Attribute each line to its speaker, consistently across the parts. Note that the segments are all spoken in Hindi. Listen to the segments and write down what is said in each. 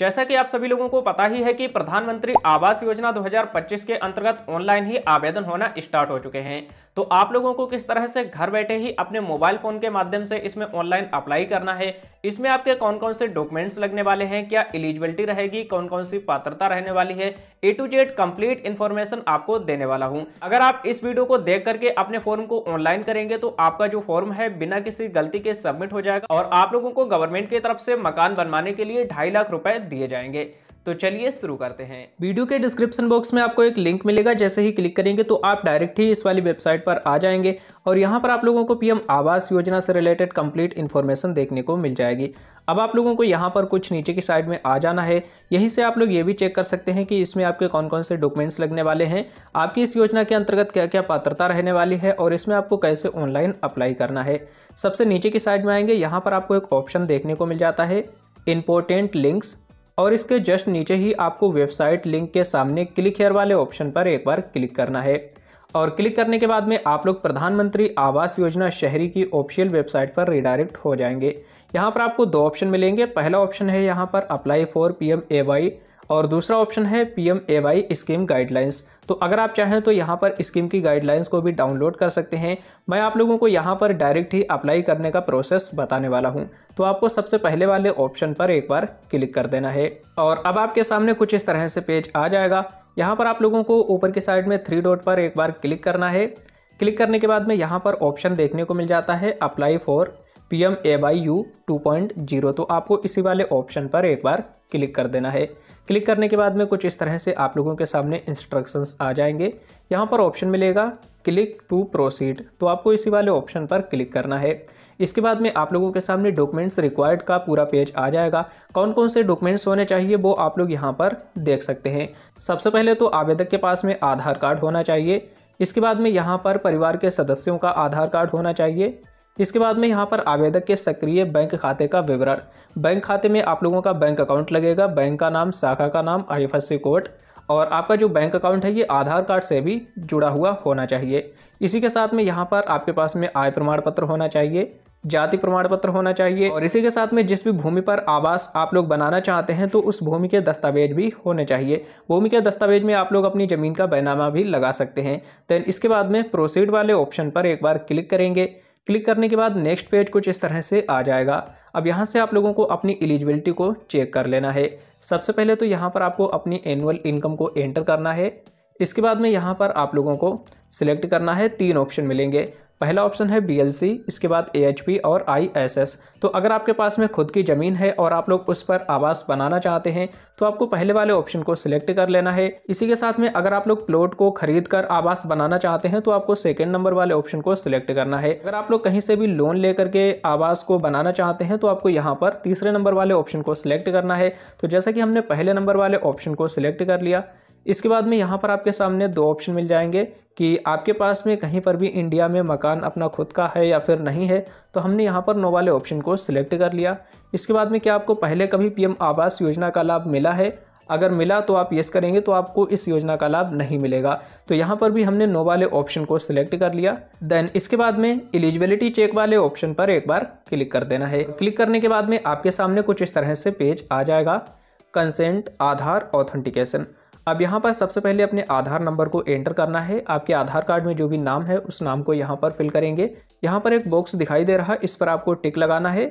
Speaker 1: जैसा कि आप सभी लोगों को पता ही है कि प्रधानमंत्री आवास योजना 2025 के अंतर्गत ऑनलाइन ही आवेदन होना स्टार्ट हो चुके हैं तो आप लोगों को किस तरह से घर बैठे ही अपने मोबाइल फोन के माध्यम से इसमें ऑनलाइन अप्लाई करना है इसमें आपके कौन कौन से डॉक्यूमेंट्स लगने वाले हैं क्या एलिजिबिलिटी रहेगी कौन कौन सी पात्रता रहने वाली है A to Z complete information आपको देने वाला हूँ अगर आप इस वीडियो को देख करके अपने फॉर्म को ऑनलाइन करेंगे तो आपका जो फॉर्म है बिना किसी गलती के सबमिट हो जाएगा और आप लोगों को गवर्नमेंट की तरफ से मकान बनवाने के लिए ढाई लाख रुपए दिए जाएंगे तो चलिए शुरू करते हैं वीडियो के डिस्क्रिप्शन बॉक्स में आपको एक लिंक मिलेगा जैसे ही क्लिक करेंगे तो आप डायरेक्ट ही इस वाली वेबसाइट पर आ जाएंगे और यहाँ पर आप लोगों को पीएम आवास योजना से रिलेटेड कंप्लीट इन्फॉर्मेशन देखने को मिल जाएगी अब आप लोगों को यहाँ पर कुछ नीचे की साइड में आ जाना है यहीं से आप लोग ये भी चेक कर सकते हैं कि इसमें आपके कौन कौन से डॉक्यूमेंट्स लगने वाले हैं आपकी इस योजना के अंतर्गत क्या क्या पात्रता रहने वाली है और इसमें आपको कैसे ऑनलाइन अप्लाई करना है सबसे नीचे की साइड में आएंगे यहाँ पर आपको एक ऑप्शन देखने को मिल जाता है इम्पोर्टेंट लिंक्स और इसके जस्ट नीचे ही आपको वेबसाइट लिंक के सामने क्लिक हेयर वाले ऑप्शन पर एक बार क्लिक करना है और क्लिक करने के बाद में आप लोग प्रधानमंत्री आवास योजना शहरी की ऑफिशियल वेबसाइट पर रिडायरेक्ट हो जाएंगे यहाँ पर आपको दो ऑप्शन मिलेंगे पहला ऑप्शन है यहाँ पर apply for P M A Y और दूसरा ऑप्शन है P M A Y scheme guidelines तो अगर आप चाहें तो यहाँ पर स्कीम की गाइडलाइंस को भी डाउनलोड कर सकते हैं मैं आप लोगों को यहाँ पर डायरेक्ट ही अप्लाई करने का प्रोसेस बताने वाला हूँ तो आपको सबसे पहले वाले ऑप्शन पर एक बार क्लिक कर देना है और अब आपके सामने कुछ इस तरह से पेज आ जाएगा यहाँ पर आप लोगों को ऊपर की साइड में थ्री डॉट पर एक बार क्लिक करना है क्लिक करने के बाद में यहाँ पर ऑप्शन देखने को मिल जाता है apply for P M A Y U two point zero तो आपको इसी वाले ऑप्शन पर एक बार क्लिक कर देना है क्लिक करने के बाद में कुछ इस तरह से आप लोगों के सामने इंस्ट्रक्शंस आ जाएंगे यहाँ पर ऑप्शन मिलेगा क्लिक टू प्रोसीड तो आपको इसी वाले ऑप्शन पर क्लिक करना है इसके बाद में आप लोगों के सामने डॉक्यूमेंट्स रिक्वायर्ड का पूरा पेज आ जाएगा कौन कौन से डॉक्यूमेंट्स होने चाहिए वो आप लोग यहाँ पर देख सकते हैं सबसे पहले तो आवेदक के पास में आधार कार्ड होना चाहिए इसके बाद में यहाँ पर परिवार के सदस्यों का आधार कार्ड होना चाहिए इसके बाद में यहाँ पर आवेदक के सक्रिय बैंक खाते का विवरण बैंक खाते में आप लोगों का बैंक अकाउंट लगेगा बैंक का नाम शाखा का नाम आईएफएससी कोड और आपका जो बैंक अकाउंट है ये आधार कार्ड से भी जुड़ा हुआ होना चाहिए इसी के साथ में यहाँ पर आपके पास में आय प्रमाण पत्र होना चाहिए जाति प्रमाण पत्र होना चाहिए और इसी के साथ में जिस भी भूमि पर आवास आप लोग बनाना चाहते हैं तो उस भूमि के दस्तावेज भी होने चाहिए भूमि के दस्तावेज में आप लोग अपनी ज़मीन का बैनामा भी लगा सकते हैं देन इसके बाद में प्रोसीड वाले ऑप्शन पर एक बार क्लिक करेंगे क्लिक करने के बाद नेक्स्ट पेज कुछ इस तरह से आ जाएगा अब यहाँ से आप लोगों को अपनी एलिजिबिलिटी को चेक कर लेना है सबसे पहले तो यहाँ पर आपको अपनी एनुअल इनकम को एंटर करना है इसके बाद में यहाँ पर आप लोगों को सिलेक्ट करना है तीन ऑप्शन मिलेंगे पहला ऑप्शन है बीएलसी इसके बाद एएचपी और आईएसएस तो अगर आपके पास में खुद की ज़मीन है और आप लोग उस पर आवास बनाना चाहते हैं तो आपको पहले वाले ऑप्शन को सिलेक्ट कर लेना है इसी के साथ में अगर आप लोग प्लॉट को खरीद कर आवास बनाना चाहते हैं तो आपको सेकेंड नंबर वाले ऑप्शन को सिलेक्ट करना है अगर आप लोग कहीं से भी लोन लेकर के आवास को बनाना चाहते हैं तो आपको यहाँ पर तीसरे नंबर वाले ऑप्शन को सिलेक्ट करना है तो जैसा कि हमने पहले नंबर वाले ऑप्शन को सिलेक्ट कर लिया इसके बाद में यहाँ पर आपके सामने दो ऑप्शन मिल जाएंगे कि आपके पास में कहीं पर भी इंडिया में मकान अपना खुद का है या फिर नहीं है तो हमने यहाँ पर नो वाले ऑप्शन को सिलेक्ट कर लिया इसके बाद में क्या आपको पहले कभी पीएम आवास योजना का लाभ मिला है अगर मिला तो आप येस करेंगे तो आपको इस योजना का लाभ नहीं मिलेगा तो यहाँ पर भी हमने नो वाले ऑप्शन को सिलेक्ट कर लिया देन इसके बाद में एलिजिबिलिटी चेक वाले ऑप्शन पर एक बार क्लिक कर देना है क्लिक करने के बाद में आपके सामने कुछ इस तरह से पेज आ जाएगा कंसेंट आधार ऑथेंटिकेशन अब यहाँ पर सबसे पहले अपने आधार नंबर को एंटर करना है आपके आधार कार्ड में जो भी नाम है उस नाम को यहाँ पर फिल करेंगे यहाँ पर एक बॉक्स दिखाई दे रहा है इस पर आपको टिक लगाना है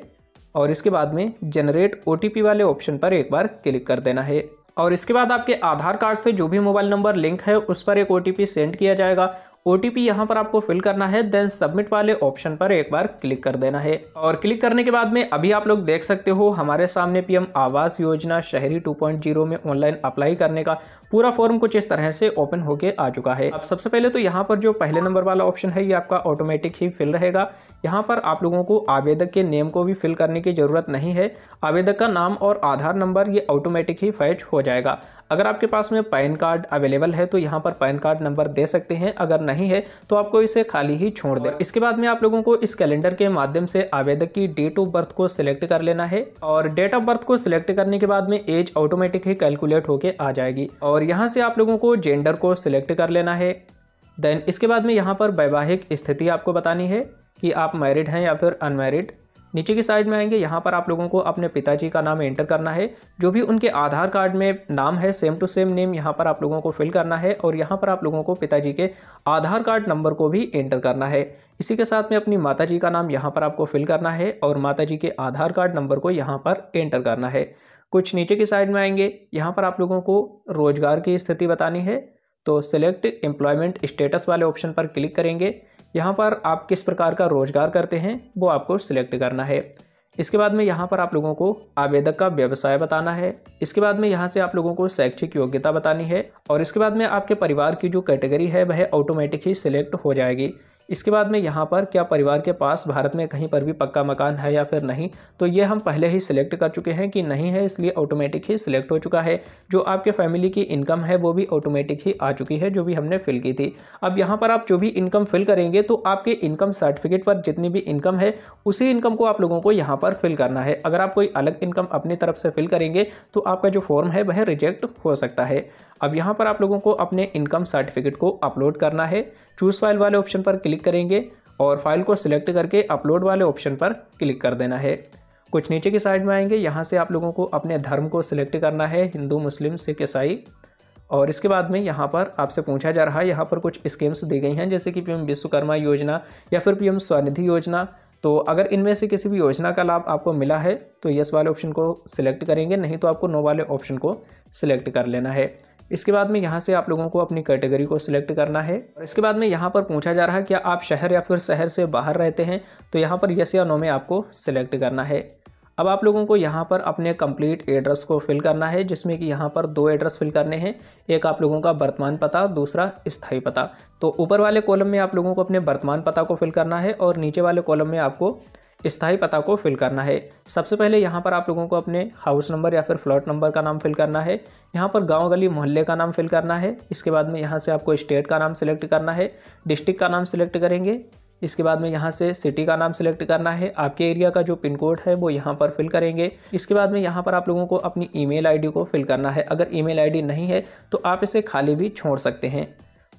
Speaker 1: और इसके बाद में जनरेट ओ वाले ऑप्शन पर एक बार क्लिक कर देना है और इसके बाद आपके आधार कार्ड से जो भी मोबाइल नंबर लिंक है उस पर एक ओ सेंड किया जाएगा ओ टी यहाँ पर आपको फिल करना है देन सबमिट वाले ऑप्शन पर एक बार क्लिक कर देना है और क्लिक करने के बाद में अभी आप लोग देख सकते हो हमारे सामने पीएम आवास योजना शहरी 2.0 में ऑनलाइन अप्लाई करने का पूरा फॉर्म कुछ इस तरह से ओपन होके आ चुका है अब सबसे पहले तो यहाँ पर जो पहले नंबर वाला ऑप्शन है ये आपका ऑटोमेटिक ही फिल रहेगा यहाँ पर आप लोगों को आवेदक के नेम को भी फिल करने की ज़रूरत नहीं है आवेदक का नाम और आधार नंबर ये ऑटोमेटिक ही फैच हो जाएगा अगर आपके पास में पैन कार्ड अवेलेबल है तो यहाँ पर पैन कार्ड नंबर दे सकते हैं अगर नहीं है तो आपको इसे खाली ही छोड़ दे इसके बाद में आप लोगों को इस कैलेंडर के माध्यम से आवेदक की डेट ऑफ बर्थ को सिलेक्ट कर लेना है और डेट ऑफ बर्थ को सिलेक्ट करने के बाद में एज ऑटोमेटिक ही कैलकुलेट होकर आ जाएगी और यहाँ से आप लोगों को जेंडर को सिलेक्ट कर लेना है देन इसके बाद में यहाँ पर वैवाहिक स्थिति आपको बतानी है कि आप मैरिड हैं या फिर अनमैरिड नीचे की साइड में आएंगे यहाँ पर आप लोगों को अपने पिताजी का नाम एंटर करना है जो भी उनके आधार कार्ड में नाम है सेम टू सेम नेम यहाँ पर आप लोगों को फिल करना है और यहाँ पर आप लोगों को पिताजी के आधार कार्ड नंबर को भी एंटर करना है इसी के साथ में अपनी माता जी का नाम यहाँ पर आपको फिल करना है और माता जी के आधार कार्ड नंबर को यहाँ पर एंटर करना है कुछ नीचे की साइड में आएंगे यहाँ पर आप लोगों को रोजगार की स्थिति बतानी है तो सेलेक्ट एम्प्लॉयमेंट स्टेटस वाले ऑप्शन पर क्लिक करेंगे यहाँ पर आप किस प्रकार का रोजगार करते हैं वो आपको सिलेक्ट करना है इसके बाद में यहाँ पर आप लोगों को आवेदक का व्यवसाय बताना है इसके बाद में यहाँ से आप लोगों को शैक्षिक योग्यता बतानी है और इसके बाद में आपके परिवार की जो कैटेगरी है वह ऑटोमेटिक ही सिलेक्ट हो जाएगी इसके बाद में यहाँ पर क्या परिवार के पास भारत में कहीं पर भी पक्का मकान है या फिर नहीं तो ये हम पहले ही सिलेक्ट कर चुके हैं कि नहीं है इसलिए ऑटोमेटिक ही सिलेक्ट हो चुका है जो आपके फैमिली की इनकम है वो भी ऑटोमेटिक ही आ चुकी है जो भी हमने फिल की थी अब यहाँ पर आप जो भी इनकम फिल करेंगे तो आपके इनकम सर्टिफिकेट पर जितनी भी इनकम है उसी इनकम को आप लोगों को यहाँ पर फिल करना है अगर आप कोई अलग इनकम अपनी तरफ से फिल करेंगे तो आपका जो फॉर्म है वह रिजेक्ट हो सकता है अब यहाँ पर आप लोगों को अपने इनकम सर्टिफिकेट को अपलोड करना है चूज़ फाइल वाले ऑप्शन पर क्लिक करेंगे और फाइल को सिलेक्ट करके अपलोड वाले ऑप्शन पर क्लिक कर देना है कुछ नीचे की साइड में आएंगे यहाँ से आप लोगों को अपने धर्म को सिलेक्ट करना है हिंदू मुस्लिम सिख ईसाई और इसके बाद में यहाँ पर आपसे पूछा जा रहा है यहाँ पर कुछ स्कीम्स दी गई हैं जैसे कि पीएम विश्वकर्मा योजना या फिर पीएम स्वनिधि योजना तो अगर इनमें से किसी भी योजना का लाभ आपको मिला है तो यस वाले ऑप्शन को सिलेक्ट करेंगे नहीं तो आपको नो वाले ऑप्शन को सिलेक्ट कर लेना है इसके बाद में यहाँ से आप लोगों को अपनी कैटेगरी को सिलेक्ट करना है और इसके बाद में यहाँ पर पूछा जा रहा है कि आप शहर या फिर शहर से बाहर रहते हैं तो यहाँ पर यस या नो में आपको सिलेक्ट करना है अब आप लोगों को यहाँ पर अपने कंप्लीट एड्रेस को फिल करना है जिसमें कि यहाँ पर दो एड्रेस फिल करने हैं एक आप लोगों का वर्तमान पता दूसरा स्थाई पता तो ऊपर वाले कॉलम में आप लोगों को अपने वर्तमान पता को फिल करना है और नीचे वाले कॉलम में आपको स्थाई पता को फिल करना है सबसे पहले यहाँ पर आप लोगों को अपने हाउस नंबर या फिर फ्लॉट नंबर का नाम फिल करना है यहाँ पर गांव गली मोहल्ले का नाम फिल करना है इसके बाद में यहाँ से आपको स्टेट का नाम सिलेक्ट करना है डिस्ट्रिक्ट का नाम सिलेक्ट करेंगे इसके बाद में यहाँ से सिटी का नाम सिलेक्ट करना है आपके एरिया का जो पिन कोड है वो यहाँ पर फिल करेंगे इसके बाद में यहाँ पर आप लोगों को अपनी ईमेल आईडी को फिल करना है अगर ईमेल आईडी नहीं है तो आप इसे खाली भी छोड़ सकते हैं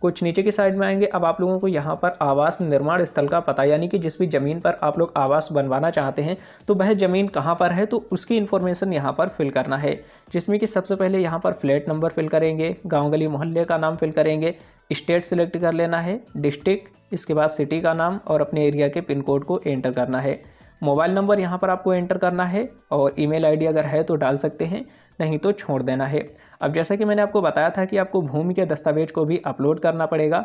Speaker 1: कुछ नीचे की साइड में आएंगे अब आप लोगों को यहाँ पर आवास निर्माण स्थल का पता यानी कि जिस भी ज़मीन पर आप लोग आवास बनवाना चाहते हैं तो वह ज़मीन कहाँ पर है तो उसकी इन्फॉर्मेशन यहाँ पर फिल करना है जिसमें कि सबसे पहले यहाँ पर फ्लैट नंबर फिल करेंगे गाँव गली मोहल्ले का नाम फिल करेंगे स्टेट सेलेक्ट कर लेना है डिस्ट्रिक्ट इसके बाद सिटी का नाम और अपने एरिया के पिन कोड को एंटर करना है मोबाइल नंबर यहाँ पर आपको एंटर करना है और ईमेल आईडी अगर है तो डाल सकते हैं नहीं तो छोड़ देना है अब जैसा कि मैंने आपको बताया था कि आपको भूमि के दस्तावेज को भी अपलोड करना पड़ेगा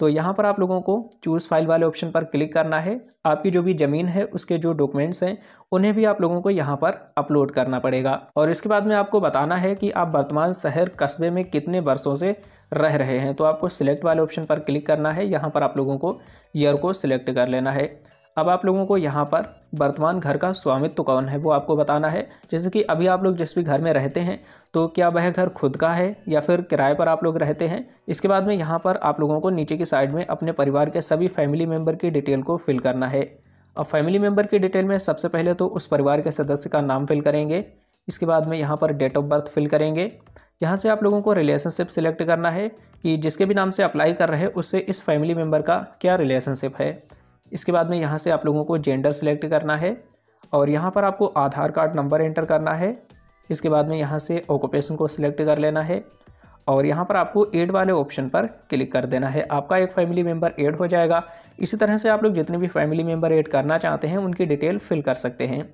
Speaker 1: तो यहाँ पर आप लोगों को चूज़ फाइल वाले ऑप्शन पर क्लिक करना है आपकी जो भी ज़मीन है उसके जो डॉक्यूमेंट्स हैं उन्हें भी आप लोगों को यहाँ पर अपलोड करना पड़ेगा और इसके बाद में आपको बताना है कि आप वर्तमान शहर कस्बे में कितने वर्षों से रह रहे हैं तो आपको सिलेक्ट वाले ऑप्शन पर क्लिक करना है यहाँ पर आप लोगों को ईयर को सिलेक्ट कर लेना है अब आप लोगों को यहाँ पर वर्तमान घर का स्वामित्व कौन है वो आपको बताना है जैसे कि अभी आप लोग जिस भी घर में रहते हैं तो क्या वह घर खुद का है या फिर किराए पर आप लोग रहते हैं इसके बाद में यहाँ पर आप लोगों को नीचे की साइड में अपने परिवार के सभी फैमिली मेम्बर की डिटेल को फिल करना है अब फैमिली मेम्बर की डिटेल में सबसे पहले तो उस परिवार के सदस्य का नाम फिल करेंगे इसके बाद में यहाँ पर डेट ऑफ बर्थ फिल करेंगे यहाँ से आप लोगों को रिलेशनशिप सिलेक्ट करना है कि जिसके भी नाम से अप्लाई कर रहे हैं उससे इस फैमिली मेम्बर का क्या रिलेशनशिप है इसके बाद में यहाँ से आप लोगों को जेंडर सेलेक्ट करना है और यहाँ पर आपको आधार कार्ड नंबर एंटर करना है इसके बाद में यहाँ से ऑक्यूपेशन को सिलेक्ट कर लेना है और यहाँ पर आपको एड वाले ऑप्शन पर क्लिक कर देना है आपका एक फैमिली मेम्बर ऐड हो जाएगा इसी तरह से आप लोग जितने भी फैमिली मेम्बर ऐड करना चाहते हैं उनकी डिटेल फिल कर सकते हैं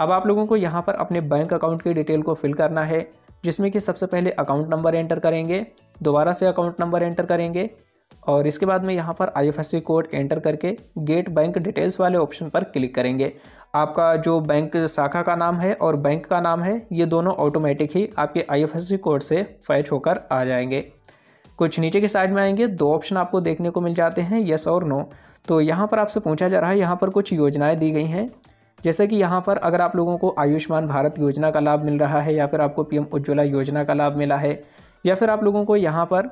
Speaker 1: अब आप लोगों को यहाँ पर अपने बैंक अकाउंट की डिटेल को फिल करना है जिसमें कि सबसे पहले अकाउंट नंबर एंटर करेंगे दोबारा से अकाउंट नंबर एंटर करेंगे और इसके बाद में यहाँ पर आई कोड एंटर करके गेट बैंक डिटेल्स वाले ऑप्शन पर क्लिक करेंगे आपका जो बैंक शाखा का नाम है और बैंक का नाम है ये दोनों ऑटोमेटिक ही आपके आई कोड से फैच होकर आ जाएंगे कुछ नीचे के साइड में आएंगे दो ऑप्शन आपको देखने को मिल जाते हैं यस और नो तो यहाँ पर आपसे पूछा जा रहा है यहाँ पर कुछ योजनाएँ दी गई हैं जैसे कि यहाँ पर अगर आप लोगों को आयुष्मान भारत योजना का लाभ मिल रहा है या फिर आपको पीएम उज्ज्वला योजना का लाभ मिला है या फिर आप लोगों को यहाँ पर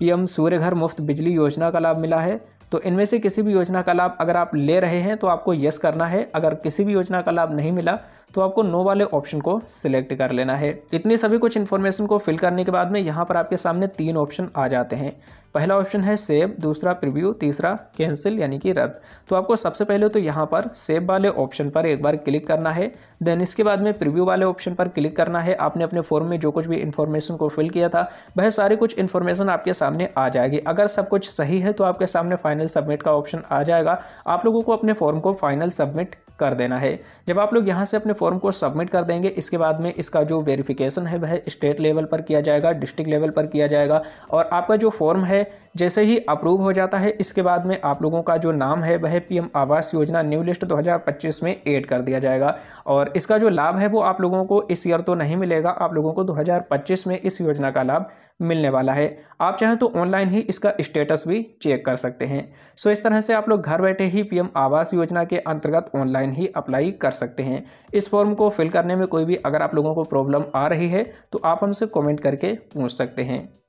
Speaker 1: पीएम घर मुफ्त बिजली योजना का लाभ मिला है तो इनमें से किसी भी योजना का लाभ अगर आप ले रहे हैं तो आपको यस करना है अगर किसी भी योजना का लाभ नहीं मिला तो आपको नो वाले ऑप्शन को सिलेक्ट कर लेना है इतनी सभी कुछ इन्फॉर्मेशन को फिल करने के बाद में यहाँ पर आपके सामने तीन ऑप्शन आ जाते हैं पहला ऑप्शन है सेव दूसरा प्रीव्यू तीसरा कैंसिल यानी कि रद्द तो आपको सबसे पहले तो यहाँ पर सेव वाले ऑप्शन पर एक बार क्लिक करना है देन इसके बाद में प्रीव्यू वाले ऑप्शन पर क्लिक करना है आपने अपने फॉर्म में जो कुछ भी इन्फॉर्मेशन को फिल किया था वह सारी कुछ इन्फॉर्मेशन आपके सामने आ जाएगी अगर सब कुछ सही है तो आपके सामने फाइनल सबमिट का ऑप्शन आ जाएगा आप लोगों को अपने फॉर्म को फाइनल सबमिट कर देना है जब आप लोग यहाँ से अपने फॉर्म को सबमिट कर देंगे इसके बाद में इसका जो वेरिफिकेशन है वह स्टेट लेवल पर किया जाएगा डिस्ट्रिक्ट लेवल पर किया जाएगा और आपका जो फॉर्म है जैसे ही अप्रूव हो जाता है इसके बाद में आप लोगों का जो नाम है वह पीएम आवास योजना न्यू लिस्ट 2025 में ऐड कर दिया जाएगा और इसका जो लाभ है वो आप लोगों को इस ईयर तो नहीं मिलेगा आप लोगों को 2025 में इस योजना का लाभ मिलने वाला है आप चाहें तो ऑनलाइन ही इसका स्टेटस भी चेक कर सकते हैं सो इस तरह से आप लोग घर बैठे ही पीएम आवास योजना के अंतर्गत ऑनलाइन ऑनलाइन ही अप्लाई कर सकते हैं इस फॉर्म को फिल करने में कोई भी अगर आप लोगों को प्रॉब्लम आ रही है तो आप हमसे कॉमेंट करके पूछ सकते हैं